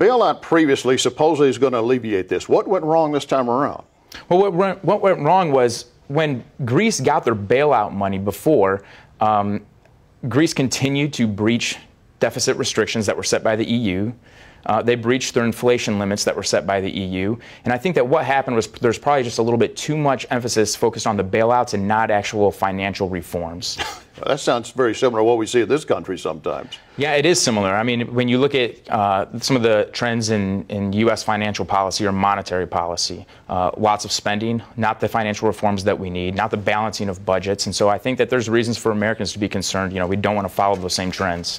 bailout previously supposedly is going to alleviate this. What went wrong this time around? Well, what, what went wrong was when Greece got their bailout money before, um, Greece continued to breach deficit restrictions that were set by the EU. Uh, they breached their inflation limits that were set by the EU. And I think that what happened was there's probably just a little bit too much emphasis focused on the bailouts and not actual financial reforms. That sounds very similar to what we see in this country sometimes. Yeah, it is similar. I mean, when you look at uh, some of the trends in, in U.S. financial policy or monetary policy, uh, lots of spending, not the financial reforms that we need, not the balancing of budgets. And so I think that there's reasons for Americans to be concerned. You know, we don't want to follow those same trends.